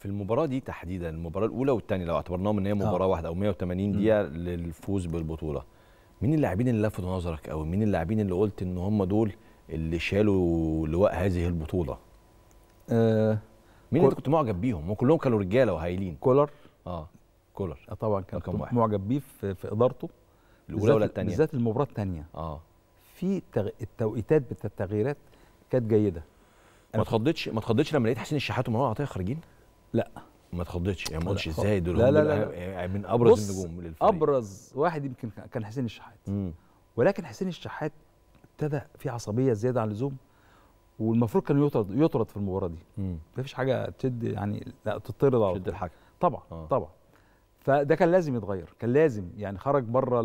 في المباراه دي تحديدا المباراه الاولى والثانيه لو اعتبرناهم ان هي آه. مباراه واحده او 180 دقيقه للفوز بالبطوله مين اللاعبين اللي لفتوا نظرك او مين اللاعبين اللي قلت ان هم دول اللي شالوا لواء هذه البطوله آه، مين كول... انت كنت معجب بيهم وكلهم كانوا رجاله وهايلين كولر اه كولر آه طبعا كان كنت واحد. معجب بيه في, في ادارته الاولى ولا الثانيه بالذات المباراه الثانيه اه في التغ... التوقيتات بتاع التغييرات كانت جيده ما اتخضتش ما اتخضتش لما لقيت حسين الشحات ومروان عطيه خارجين لا ما اتخضتش يعني ما قلتش ازاي دول لا لا لا يعني من ابرز النجوم للفريق ابرز واحد يمكن كان حسين الشحات مم. ولكن حسين الشحات ابتدى في عصبيه زياده عن اللزوم والمفروض كان يطرد يطرد في المباراه دي مفيش حاجه تشد يعني لا تطرد على تشد الحكم طبعا آه. طبعا فده كان لازم يتغير كان لازم يعني خرج بره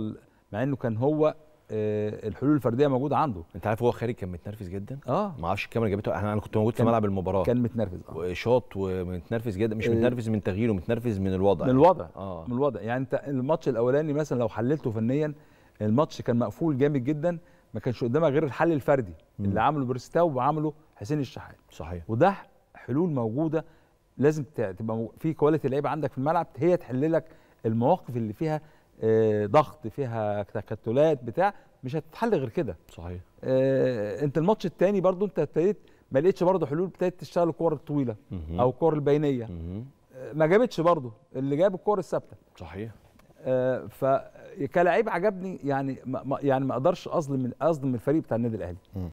مع انه كان هو آه، الحلول الفرديه موجوده عنده انت عارف هو خارج كان متنرفز جدا اه ما اعرفش الكاميرا جابته انا كنت موجود في ملعب المباراه كان متنرفز اه وشاط ومتنرفز جدا مش آه. متنرفز من تغييره متنرفز من الوضع من يعني. الوضع اه من الوضع يعني انت الماتش الاولاني مثلا لو حللته فنيا الماتش كان مقفول جامد جدا ما كانش قدامك غير الحل الفردي م. اللي عمله بريستاو وعمله حسين الشحات صحيح وده حلول موجوده لازم تبقى في كواليتي لعيبه عندك في الملعب هي تحل لك المواقف اللي فيها آه، ضغط فيها تكتلات بتاع مش هتتحل غير كده صحيح آه انت الماتش الثاني برضو انت ابتديت ما لقيتش برضو حلول ابتدت تشتغل الكور الطويله مم. او الكور البينيه مه. آه، ما جابتش برضو اللي جاب الكور الثابته صحيح آه فكلاعب عجبني يعني ما يعني ما اقدرش اظلم اظلم الفريق بتاع النادي الاهلي